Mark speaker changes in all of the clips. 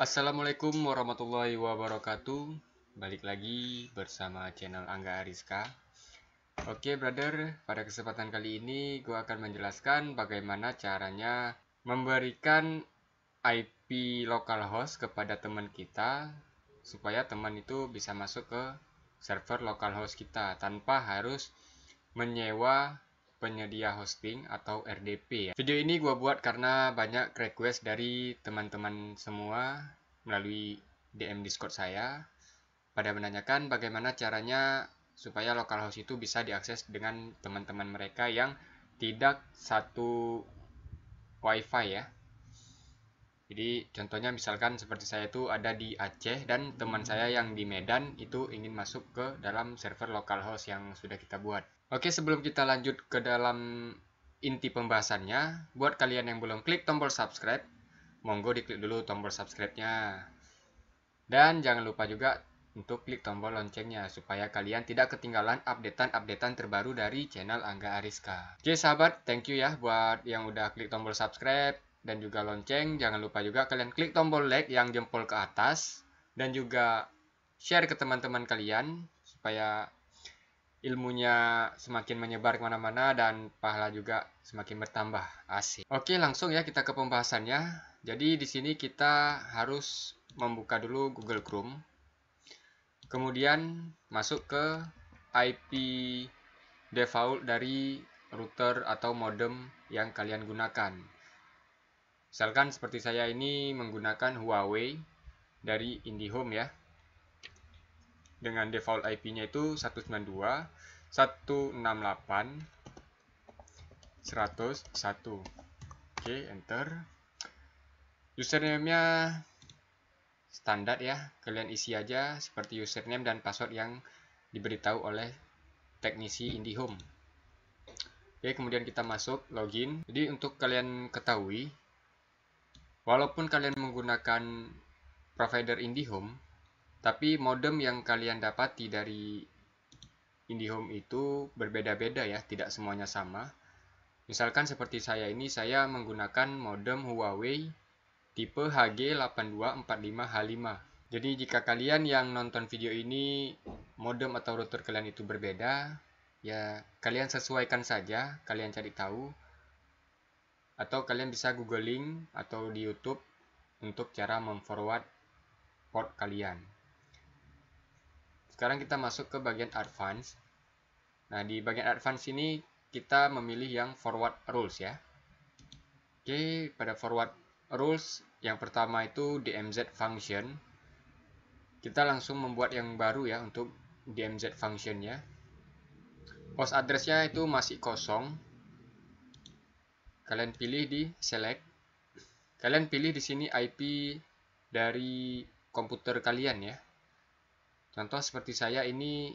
Speaker 1: Assalamualaikum warahmatullahi wabarakatuh Balik lagi bersama channel Angga Ariska Oke brother, pada kesempatan kali ini gue akan menjelaskan bagaimana caranya memberikan IP localhost kepada teman kita supaya teman itu bisa masuk ke server localhost kita tanpa harus menyewa penyedia hosting atau RDP. Ya. Video ini gue buat karena banyak request dari teman-teman semua melalui DM Discord saya. Pada menanyakan bagaimana caranya supaya localhost itu bisa diakses dengan teman-teman mereka yang tidak satu wifi ya. Jadi contohnya misalkan seperti saya itu ada di Aceh dan teman hmm. saya yang di Medan itu ingin masuk ke dalam server localhost yang sudah kita buat. Oke, sebelum kita lanjut ke dalam inti pembahasannya, buat kalian yang belum klik tombol subscribe, monggo diklik dulu tombol subscribe-nya. Dan jangan lupa juga untuk klik tombol loncengnya supaya kalian tidak ketinggalan updatean-updatean terbaru dari channel Angga Ariska. Oke sahabat, thank you ya buat yang udah klik tombol subscribe dan juga lonceng. Jangan lupa juga kalian klik tombol like yang jempol ke atas dan juga share ke teman-teman kalian supaya ilmunya semakin menyebar kemana-mana dan pahala juga semakin bertambah. Asik. Oke, langsung ya kita ke pembahasannya. Jadi di sini kita harus membuka dulu Google Chrome. Kemudian masuk ke IP default dari router atau modem yang kalian gunakan. Misalkan seperti saya ini menggunakan Huawei dari IndiHome ya dengan default IP-nya itu 192 168 101 oke enter username-nya standar ya kalian isi aja seperti username dan password yang diberitahu oleh teknisi IndiHome Oke, kemudian kita masuk login. Jadi untuk kalian ketahui, walaupun kalian menggunakan provider IndiHome, tapi modem yang kalian dapati dari IndiHome itu berbeda-beda ya, tidak semuanya sama. Misalkan seperti saya ini, saya menggunakan modem Huawei tipe HG8245H5. Jadi jika kalian yang nonton video ini modem atau router kalian itu berbeda, ya kalian sesuaikan saja, kalian cari tahu atau kalian bisa googling atau di YouTube untuk cara memforward port kalian. Sekarang kita masuk ke bagian advance. Nah, di bagian advance ini kita memilih yang forward rules ya. Oke, pada forward rules yang pertama itu DMZ function. Kita langsung membuat yang baru ya untuk DMZ functionnya. Post addressnya itu masih kosong. Kalian pilih di select. Kalian pilih di sini IP dari komputer kalian ya. Contoh seperti saya ini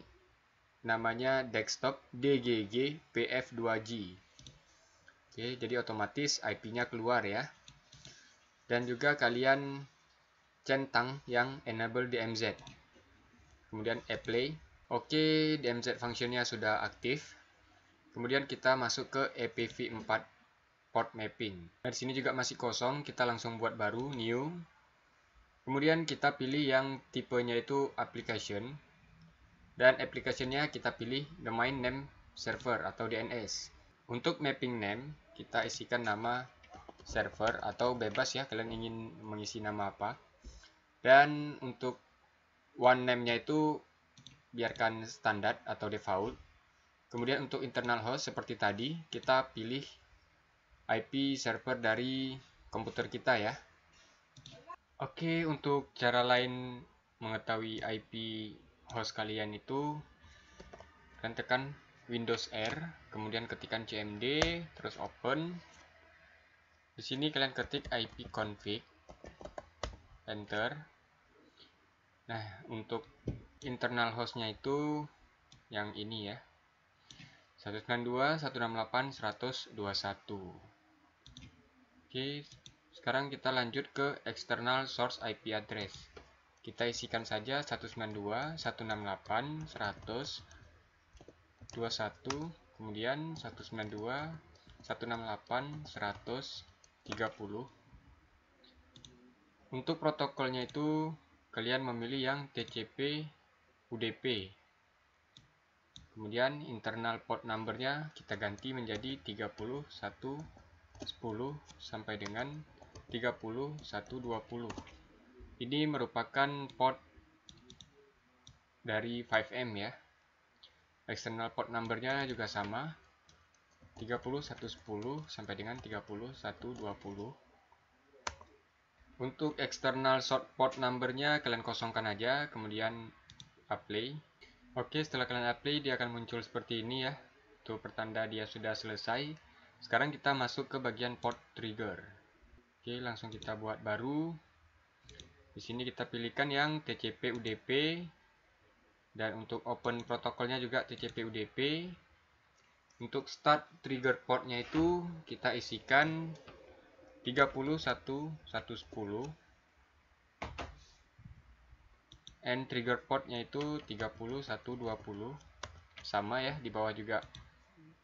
Speaker 1: namanya desktop DGG PF2G. Oke, jadi otomatis IP-nya keluar ya. Dan juga kalian centang yang enable DMZ. Kemudian apply. Oke, DMZ fungsinya sudah aktif. Kemudian kita masuk ke EPv4 port mapping. Nah, di sini juga masih kosong, kita langsung buat baru, new, Kemudian kita pilih yang tipenya itu application dan applicationnya kita pilih domain name server atau DNS. Untuk mapping name kita isikan nama server atau bebas ya kalian ingin mengisi nama apa. Dan untuk one name-nya itu biarkan standar atau default. Kemudian untuk internal host seperti tadi kita pilih IP server dari komputer kita ya Oke, untuk cara lain mengetahui IP host kalian itu kalian tekan Windows R, kemudian ketikkan cmd, terus open. Di sini kalian ketik IP config, enter. Nah, untuk internal hostnya itu yang ini ya. 192.168.121. Oke, sekarang kita lanjut ke external source IP address. Kita isikan saja 192, 168, 21, kemudian 192, 168, 130. Untuk protokolnya itu kalian memilih yang TCP UDP. Kemudian internal port numbernya kita ganti menjadi 31 10 sampai dengan 30120. Ini merupakan port dari 5M ya. External port numbernya juga sama. 30110 sampai dengan 30120. Untuk external short port numbernya kalian kosongkan aja, kemudian apply. Oke, setelah kalian apply dia akan muncul seperti ini ya. Itu pertanda dia sudah selesai. Sekarang kita masuk ke bagian port trigger. Oke, langsung kita buat baru. Di sini kita pilihkan yang TCP UDP dan untuk open protokolnya juga TCP UDP. Untuk start trigger portnya itu kita isikan 31110 and trigger portnya itu 30120 sama ya di bawah juga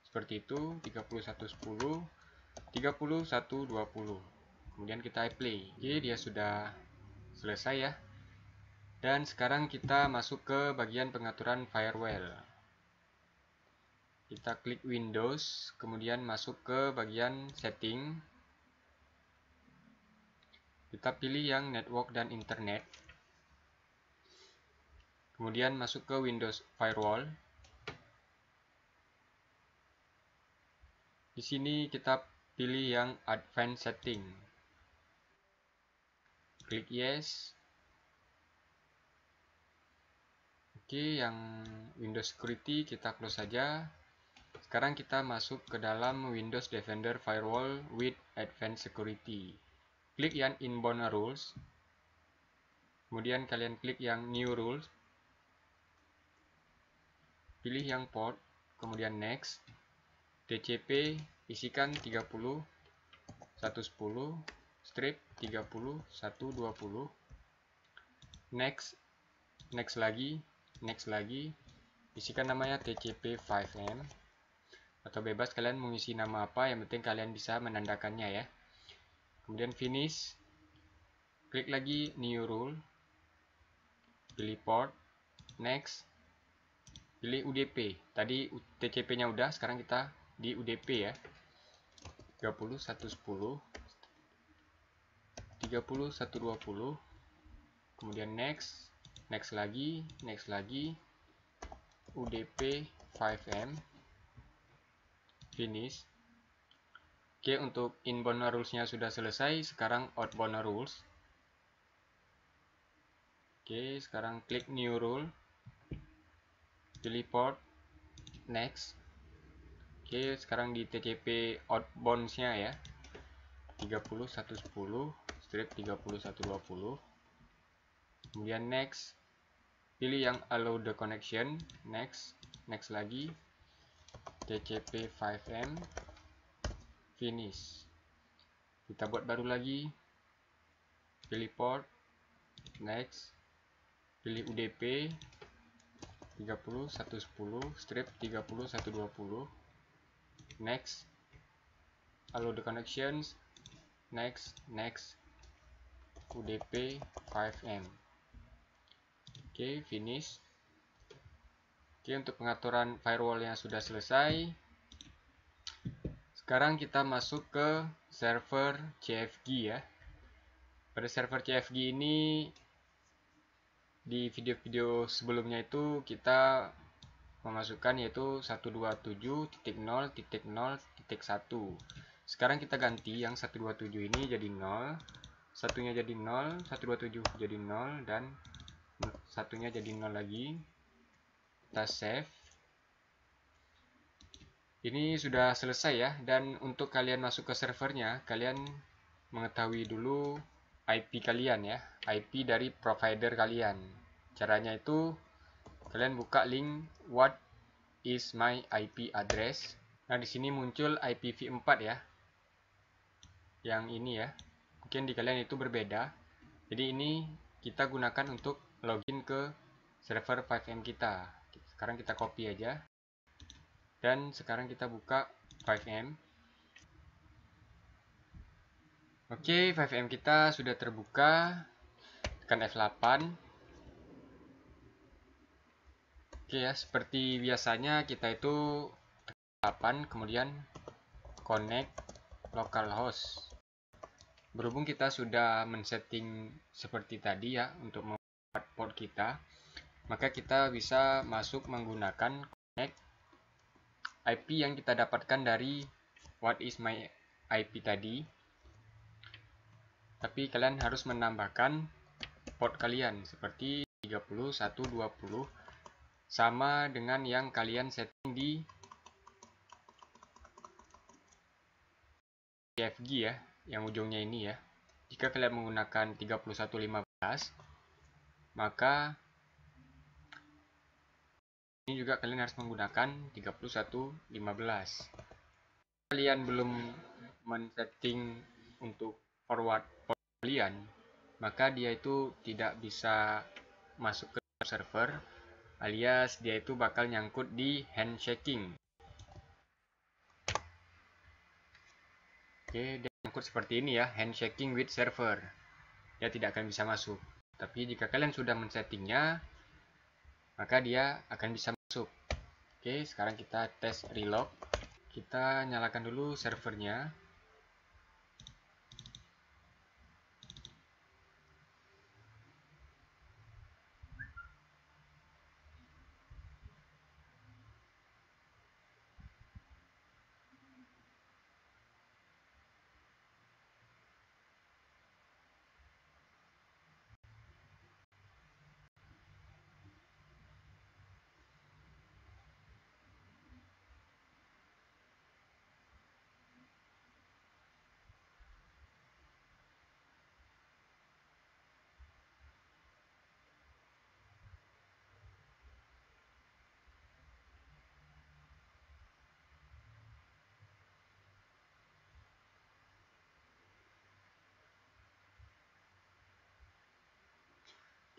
Speaker 1: seperti itu 3110, 30120 kemudian kita play oke dia sudah selesai ya dan sekarang kita masuk ke bagian pengaturan firewall kita klik Windows kemudian masuk ke bagian setting kita pilih yang network dan internet kemudian masuk ke Windows firewall di sini kita pilih yang advanced setting klik yes oke yang Windows Security kita close saja sekarang kita masuk ke dalam Windows Defender Firewall with Advanced Security klik yang inbound rules kemudian kalian klik yang new rules pilih yang port kemudian next DCP isikan 30 110 strip 30 120 next next lagi next lagi isikan namanya tcp5m atau bebas kalian mengisi nama apa yang penting kalian bisa menandakannya ya kemudian finish klik lagi new rule pilih port next pilih UDP tadi TCP nya udah sekarang kita di UDP ya 30110 130, 120. Kemudian next, next lagi, next lagi. UDP 5M. Finish. Oke, untuk inbound rules-nya sudah selesai. Sekarang outbound rules. Oke, sekarang klik new rule. teleport Next. Oke, sekarang di TCP outbound-nya ya. 30, 110 strip 3120 kemudian next pilih yang allow the connection next next lagi TCP 5M finish kita buat baru lagi pilih port next pilih UDP 3110. strip 3120. next allow the connections next next QDP 5M oke okay, finish oke okay, untuk pengaturan firewall yang sudah selesai sekarang kita masuk ke server CFG ya pada server CFG ini di video-video sebelumnya itu kita memasukkan yaitu 127.0.0.1 sekarang kita ganti yang 127 ini jadi 0 satunya jadi 0, 127 jadi 0, dan satunya jadi 0 lagi. Kita save. Ini sudah selesai ya, dan untuk kalian masuk ke servernya, kalian mengetahui dulu IP kalian ya, IP dari provider kalian. Caranya itu, kalian buka link what is my IP address. Nah, di sini muncul IPv4 ya, yang ini ya, mungkin di kalian itu berbeda. Jadi ini kita gunakan untuk login ke server 5M kita. Sekarang kita copy aja. Dan sekarang kita buka 5M. Oke, okay, 5M kita sudah terbuka. Tekan F8. Oke okay ya, seperti biasanya kita itu f 8 kemudian connect localhost berhubung kita sudah men-setting seperti tadi ya untuk membuat port kita maka kita bisa masuk menggunakan connect IP yang kita dapatkan dari what is my IP tadi tapi kalian harus menambahkan port kalian seperti 30 120 sama dengan yang kalian setting di CFG ya yang ujungnya ini ya. Jika kalian menggunakan 3115, maka ini juga kalian harus menggunakan 3115. Kalian belum men-setting untuk forward kalian, maka dia itu tidak bisa masuk ke server alias dia itu bakal nyangkut di handshaking. Oke, okay, nyangkut seperti ini ya, handshaking with server. Dia tidak akan bisa masuk. Tapi jika kalian sudah men-settingnya, maka dia akan bisa masuk. Oke, sekarang kita tes relog. Kita nyalakan dulu servernya.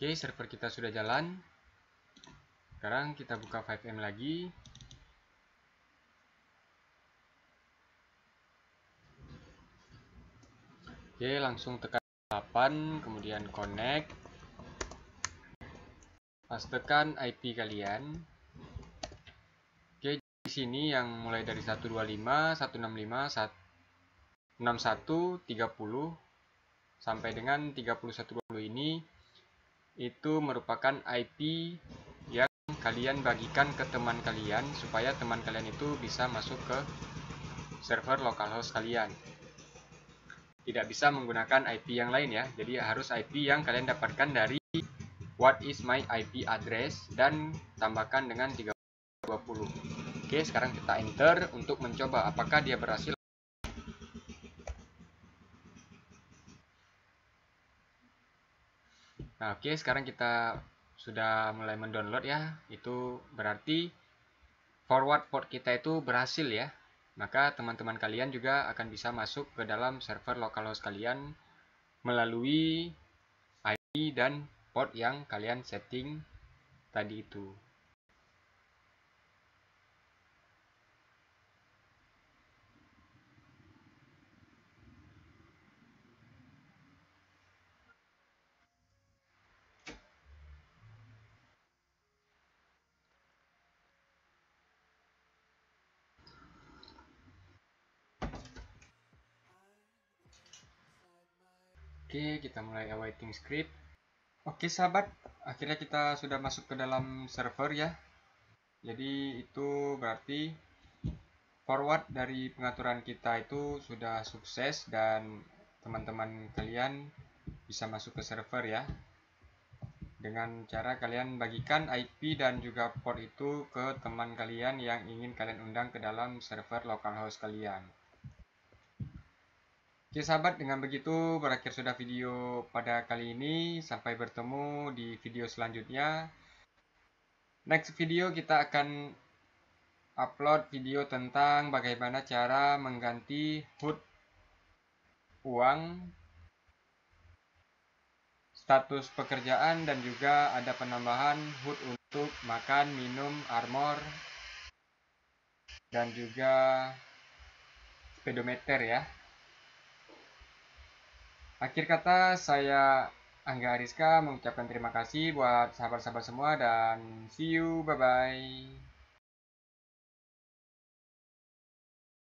Speaker 1: Oke, server kita sudah jalan. Sekarang kita buka 5M lagi. Oke, langsung tekan 8, kemudian connect. Pastikan IP kalian. Oke, di sini yang mulai dari 125, 165, 61, 30 sampai dengan 3120 ini itu merupakan IP yang kalian bagikan ke teman kalian supaya teman kalian itu bisa masuk ke server localhost kalian. Tidak bisa menggunakan IP yang lain ya, jadi harus IP yang kalian dapatkan dari what is my IP address dan tambahkan dengan 320. Oke, sekarang kita enter untuk mencoba apakah dia berhasil Nah, oke, okay, sekarang kita sudah mulai mendownload ya. Itu berarti forward port kita itu berhasil ya. Maka teman-teman kalian juga akan bisa masuk ke dalam server localhost kalian melalui IP dan port yang kalian setting tadi itu. Oke, kita mulai awaiting script. Oke sahabat, akhirnya kita sudah masuk ke dalam server ya. Jadi itu berarti forward dari pengaturan kita itu sudah sukses dan teman-teman kalian bisa masuk ke server ya. Dengan cara kalian bagikan IP dan juga port itu ke teman kalian yang ingin kalian undang ke dalam server localhost kalian. Oke sahabat, dengan begitu berakhir sudah video pada kali ini. Sampai bertemu di video selanjutnya. Next video kita akan upload video tentang bagaimana cara mengganti hood uang, status pekerjaan, dan juga ada penambahan hood untuk makan, minum, armor, dan juga speedometer ya. Akhir kata, saya Angga Ariska mengucapkan terima kasih buat sahabat-sahabat semua dan see you, bye-bye.